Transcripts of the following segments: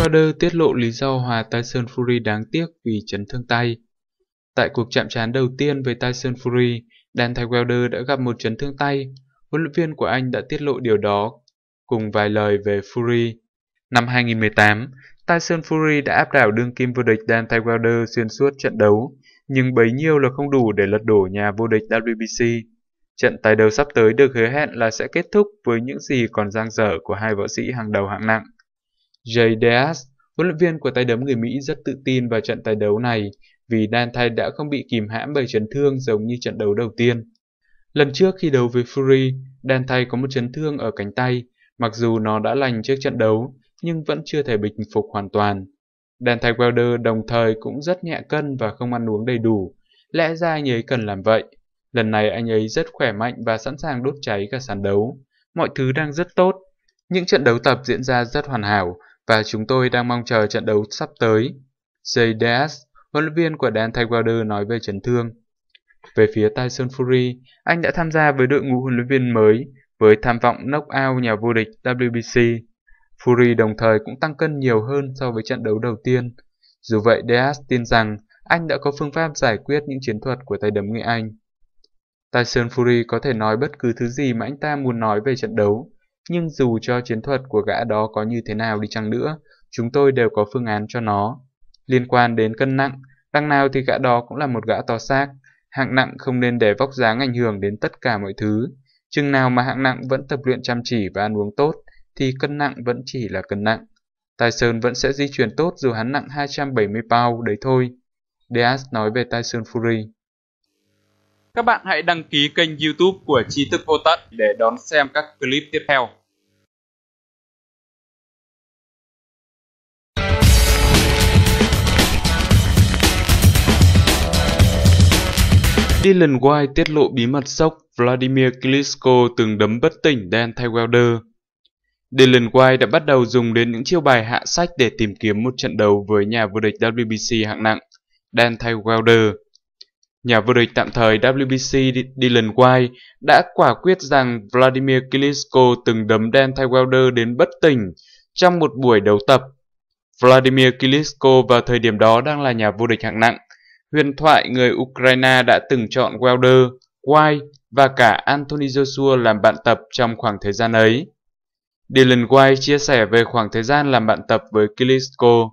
Wilder tiết lộ lý do hòa Tyson Fury đáng tiếc vì chấn thương tay. Tại cuộc chạm trán đầu tiên với Tyson Fury, Dante Wilder đã gặp một chấn thương tay. Huấn luyện viên của anh đã tiết lộ điều đó cùng vài lời về Fury. Năm 2018, Tyson Fury đã áp đảo đương kim vô địch Dante Wilder xuyên suốt trận đấu, nhưng bấy nhiêu là không đủ để lật đổ nhà vô địch WBC. Trận tái đấu sắp tới được hứa hẹn là sẽ kết thúc với những gì còn dang dở của hai võ sĩ hàng đầu hạng nặng. Jay Diaz, huấn luyện viên của tay đấm người Mỹ rất tự tin vào trận tài đấu này vì Dante đã không bị kìm hãm bởi chấn thương giống như trận đấu đầu tiên. Lần trước khi đấu với Fury, Dante có một chấn thương ở cánh tay, mặc dù nó đã lành trước trận đấu nhưng vẫn chưa thể bình phục hoàn toàn. Dante Wilder đồng thời cũng rất nhẹ cân và không ăn uống đầy đủ, lẽ ra anh ấy cần làm vậy. Lần này anh ấy rất khỏe mạnh và sẵn sàng đốt cháy cả sàn đấu. Mọi thứ đang rất tốt. Những trận đấu tập diễn ra rất hoàn hảo và chúng tôi đang mong chờ trận đấu sắp tới. Jay Diaz, huấn luyện viên của Dan Wilder nói về chấn thương. Về phía Tyson Fury, anh đã tham gia với đội ngũ huấn luyện viên mới với tham vọng knock out nhà vô địch WBC. Fury đồng thời cũng tăng cân nhiều hơn so với trận đấu đầu tiên. Dù vậy, Diaz tin rằng anh đã có phương pháp giải quyết những chiến thuật của tay đấm người Anh. Tyson Fury có thể nói bất cứ thứ gì mà anh ta muốn nói về trận đấu, nhưng dù cho chiến thuật của gã đó có như thế nào đi chăng nữa, chúng tôi đều có phương án cho nó. Liên quan đến cân nặng, đằng nào thì gã đó cũng là một gã to xác. Hạng nặng không nên để vóc dáng ảnh hưởng đến tất cả mọi thứ. Chừng nào mà hạng nặng vẫn tập luyện chăm chỉ và ăn uống tốt, thì cân nặng vẫn chỉ là cân nặng. Tài sơn vẫn sẽ di chuyển tốt dù hắn nặng 270 pound đấy thôi. Diaz nói về tài sơn Fury. Các bạn hãy đăng ký kênh youtube của Trí Thức Vô Tận để đón xem các clip tiếp theo. Dylan White tiết lộ bí mật sốc Vladimir Klitschko từng đấm bất tỉnh Dan Tywelder. Dylan White đã bắt đầu dùng đến những chiêu bài hạ sách để tìm kiếm một trận đấu với nhà vô địch WBC hạng nặng Dan Tywelder. Nhà vô địch tạm thời WBC Dylan White đã quả quyết rằng Vladimir Klitschko từng đấm Dan Tywelder đến bất tỉnh trong một buổi đấu tập. Vladimir Klitschko vào thời điểm đó đang là nhà vô địch hạng nặng huyền thoại người Ukraine đã từng chọn Welder, White và cả Anthony Joshua làm bạn tập trong khoảng thời gian ấy. Dylan White chia sẻ về khoảng thời gian làm bạn tập với Klitschko.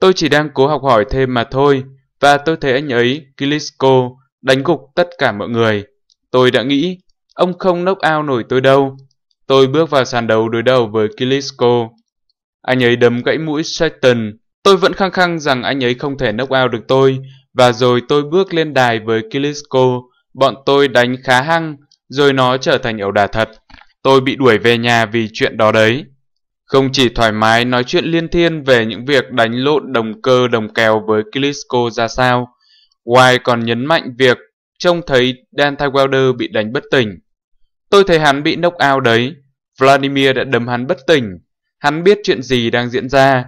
Tôi chỉ đang cố học hỏi thêm mà thôi, và tôi thấy anh ấy, Klitschko, đánh gục tất cả mọi người. Tôi đã nghĩ, ông không knock out nổi tôi đâu. Tôi bước vào sàn đấu đối đầu với Klitschko. Anh ấy đấm gãy mũi Satan, Tôi vẫn khăng khăng rằng anh ấy không thể knock out được tôi, và rồi tôi bước lên đài với Kilisco, bọn tôi đánh khá hăng, rồi nó trở thành ẩu đả thật. Tôi bị đuổi về nhà vì chuyện đó đấy. Không chỉ thoải mái nói chuyện liên thiên về những việc đánh lộn đồng cơ đồng kèo với Kilisco ra sao, White còn nhấn mạnh việc trông thấy Dan Wilder bị đánh bất tỉnh. Tôi thấy hắn bị knock out đấy, Vladimir đã đấm hắn bất tỉnh, hắn biết chuyện gì đang diễn ra,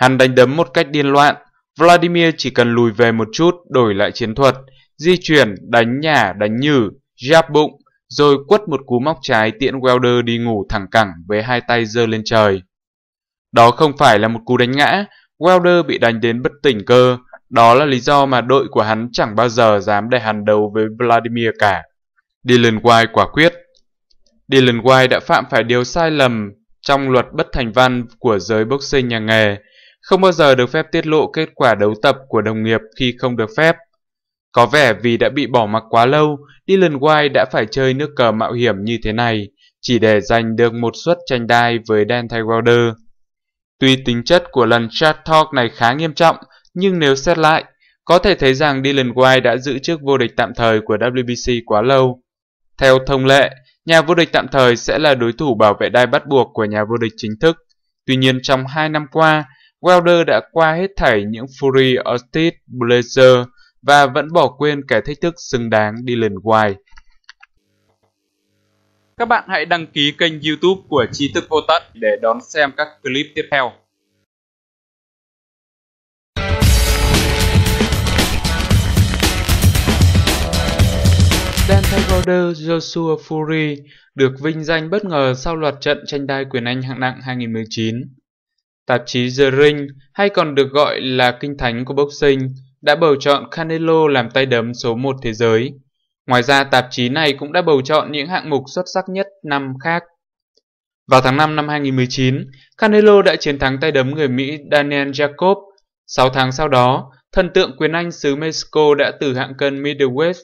Hắn đánh đấm một cách điên loạn, Vladimir chỉ cần lùi về một chút đổi lại chiến thuật, di chuyển, đánh nhả, đánh nhử, giáp bụng, rồi quất một cú móc trái tiễn Welder đi ngủ thẳng cẳng với hai tay giơ lên trời. Đó không phải là một cú đánh ngã, Welder bị đánh đến bất tỉnh cơ, đó là lý do mà đội của hắn chẳng bao giờ dám để hắn đấu với Vladimir cả. Dylan White quả quyết. Dylan White đã phạm phải điều sai lầm trong luật bất thành văn của giới boxing nhà nghề không bao giờ được phép tiết lộ kết quả đấu tập của đồng nghiệp khi không được phép. Có vẻ vì đã bị bỏ mặc quá lâu, Dylan White đã phải chơi nước cờ mạo hiểm như thế này, chỉ để giành được một suất tranh đai với Dan Wilder. Tuy tính chất của lần chat talk này khá nghiêm trọng, nhưng nếu xét lại, có thể thấy rằng Dylan White đã giữ chức vô địch tạm thời của WBC quá lâu. Theo thông lệ, nhà vô địch tạm thời sẽ là đối thủ bảo vệ đai bắt buộc của nhà vô địch chính thức. Tuy nhiên trong 2 năm qua, Wilder đã qua hết thảy những Fury Austin Blazer và vẫn bỏ quên kẻ thách thức xứng đáng Dylan White. Các bạn hãy đăng ký kênh youtube của Trí thức vô tận để đón xem các clip tiếp theo. Dan Tiger Joshua Fury được vinh danh bất ngờ sau loạt trận tranh đai quyền Anh hạng nặng 2019. Tạp chí The Ring, hay còn được gọi là kinh thánh của boxing, đã bầu chọn Canelo làm tay đấm số 1 thế giới. Ngoài ra, tạp chí này cũng đã bầu chọn những hạng mục xuất sắc nhất năm khác. Vào tháng 5 năm 2019, Canelo đã chiến thắng tay đấm người Mỹ Daniel Jacob. 6 tháng sau đó, thần tượng quyền Anh xứ Mexico đã từ hạng cân middleweight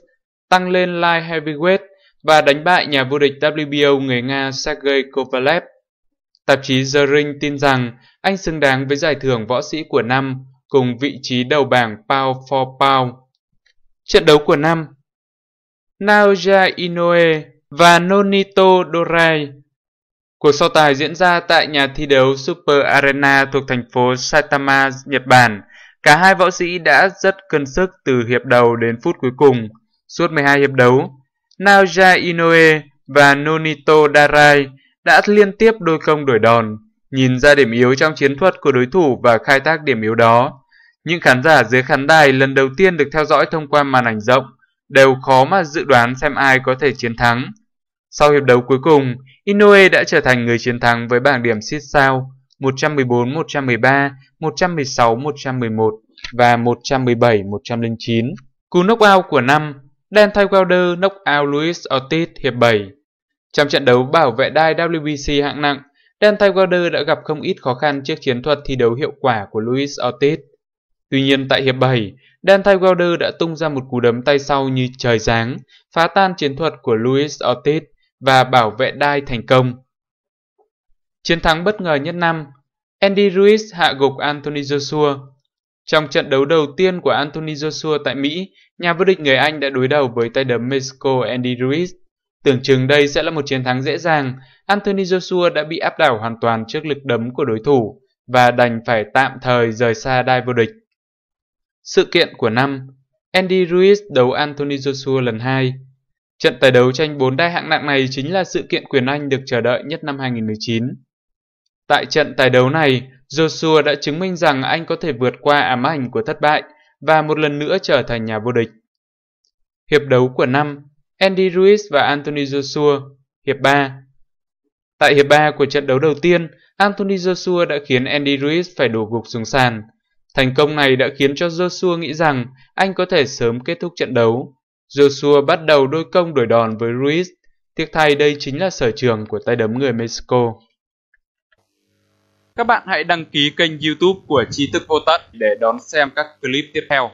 tăng lên light heavyweight và đánh bại nhà vô địch WBO người Nga Sergey Kovalev. Tạp chí The Ring tin rằng anh xứng đáng với giải thưởng võ sĩ của năm cùng vị trí đầu bảng pound for pound. Trận đấu của năm Naoya Inoue và Nonito Dorai Cuộc so tài diễn ra tại nhà thi đấu Super Arena thuộc thành phố Saitama, Nhật Bản. Cả hai võ sĩ đã rất cân sức từ hiệp đầu đến phút cuối cùng. Suốt 12 hiệp đấu, Naoya Inoue và Nonito Darai đã liên tiếp đôi công đổi đòn, nhìn ra điểm yếu trong chiến thuật của đối thủ và khai thác điểm yếu đó. Những khán giả dưới khán đài lần đầu tiên được theo dõi thông qua màn ảnh rộng đều khó mà dự đoán xem ai có thể chiến thắng. Sau hiệp đấu cuối cùng, Inoue đã trở thành người chiến thắng với bảng điểm xít sao 114-113, 116-111 và 117-109. Cú knockout của năm, Dan Wilder knock out Luis Ortiz hiệp 7. Trong trận đấu bảo vệ đai WBC hạng nặng, Dan Tigerder đã gặp không ít khó khăn trước chiến thuật thi đấu hiệu quả của Luis Ortiz. Tuy nhiên tại hiệp 7, Dan Tigerder đã tung ra một cú đấm tay sau như trời giáng, phá tan chiến thuật của Luis Ortiz và bảo vệ đai thành công. Chiến thắng bất ngờ nhất năm, Andy Ruiz hạ gục Anthony Joshua. Trong trận đấu đầu tiên của Anthony Joshua tại Mỹ, nhà vô địch người Anh đã đối đầu với tay đấm Mexico Andy Ruiz. Tưởng chừng đây sẽ là một chiến thắng dễ dàng, Anthony Joshua đã bị áp đảo hoàn toàn trước lực đấm của đối thủ và đành phải tạm thời rời xa đai vô địch. Sự kiện của năm Andy Ruiz đấu Anthony Joshua lần 2 Trận tài đấu tranh 4 đai hạng nặng này chính là sự kiện quyền Anh được chờ đợi nhất năm 2019. Tại trận tài đấu này, Joshua đã chứng minh rằng anh có thể vượt qua ám ảnh của thất bại và một lần nữa trở thành nhà vô địch. Hiệp đấu của năm Andy Ruiz và Anthony Joshua, hiệp 3. Tại hiệp 3 của trận đấu đầu tiên, Anthony Joshua đã khiến Andy Ruiz phải đổ gục xuống sàn. Thành công này đã khiến cho Joshua nghĩ rằng anh có thể sớm kết thúc trận đấu. Joshua bắt đầu đôi công đổi đòn với Ruiz. Tiếc thay đây chính là sở trường của tay đấm người Mexico. Các bạn hãy đăng ký kênh youtube của Trí Thức Vô Tận để đón xem các clip tiếp theo.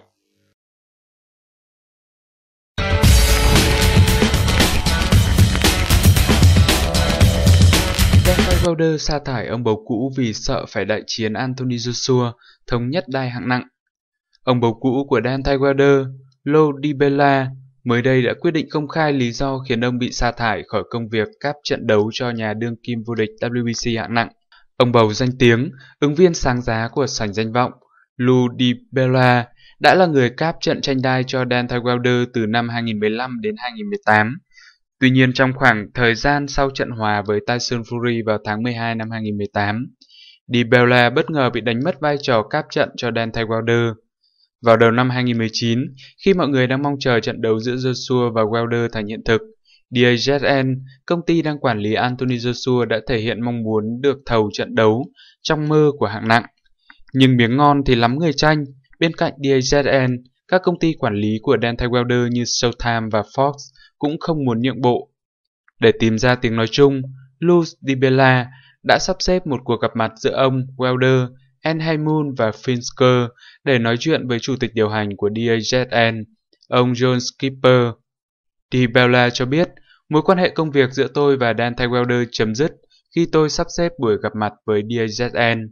Crowder sa thải ông bầu cũ vì sợ phải đại chiến Anthony Joshua, thống nhất đai hạng nặng. Ông bầu cũ của Dan Wilder, Lou DiBella, mới đây đã quyết định công khai lý do khiến ông bị sa thải khỏi công việc cáp trận đấu cho nhà đương kim vô địch WBC hạng nặng. Ông bầu danh tiếng, ứng viên sáng giá của sảnh danh vọng, Lou DiBella đã là người cáp trận tranh đai cho Dan Wilder từ năm 2015 đến 2018 Tuy nhiên trong khoảng thời gian sau trận hòa với Tyson Fury vào tháng 12 năm 2018, Di bất ngờ bị đánh mất vai trò cáp trận cho Deontay Wilder. Vào đầu năm 2019, khi mọi người đang mong chờ trận đấu giữa Joshua và Wilder thành hiện thực, DAZN, công ty đang quản lý Anthony Joshua đã thể hiện mong muốn được thầu trận đấu trong mơ của hạng nặng. Nhưng miếng ngon thì lắm người tranh, bên cạnh DAZN, các công ty quản lý của Deontay Wilder như Showtime và Fox cũng không muốn nhượng bộ. Để tìm ra tiếng nói chung, Luz Dibella đã sắp xếp một cuộc gặp mặt giữa ông Welder, Enheimun và Finsker để nói chuyện với chủ tịch điều hành của DAZN, ông John Skipper. Dibella cho biết, mối quan hệ công việc giữa tôi và Dan Welder chấm dứt khi tôi sắp xếp buổi gặp mặt với DAZN.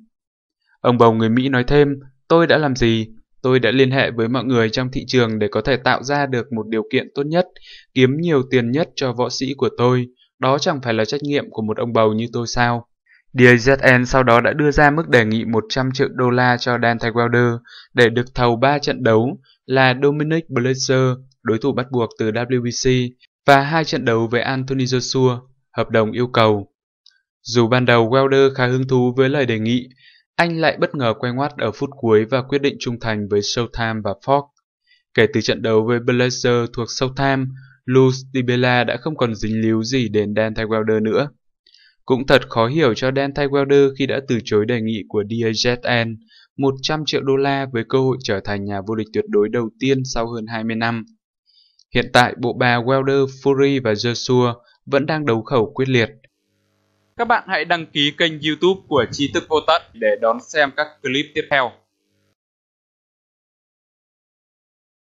Ông bầu người Mỹ nói thêm, tôi đã làm gì, Tôi đã liên hệ với mọi người trong thị trường để có thể tạo ra được một điều kiện tốt nhất, kiếm nhiều tiền nhất cho võ sĩ của tôi. Đó chẳng phải là trách nhiệm của một ông bầu như tôi sao? DAZN sau đó đã đưa ra mức đề nghị 100 triệu đô la cho Dante Wilder để được thầu 3 trận đấu là Dominic Blazer, đối thủ bắt buộc từ WBC, và hai trận đấu với Anthony Joshua, hợp đồng yêu cầu. Dù ban đầu Wilder khá hứng thú với lời đề nghị, anh lại bất ngờ quay ngoắt ở phút cuối và quyết định trung thành với Showtime và Fox. Kể từ trận đấu với Blazer thuộc Showtime, Luz Dibela đã không còn dính líu gì đến Dan Wilder nữa. Cũng thật khó hiểu cho Dan Wilder khi đã từ chối đề nghị của DAZN 100 triệu đô la với cơ hội trở thành nhà vô địch tuyệt đối đầu tiên sau hơn 20 năm. Hiện tại bộ ba Wilder, Fury và Joshua vẫn đang đấu khẩu quyết liệt các bạn hãy đăng ký kênh youtube của Trí Thức Vô Tận để đón xem các clip tiếp theo.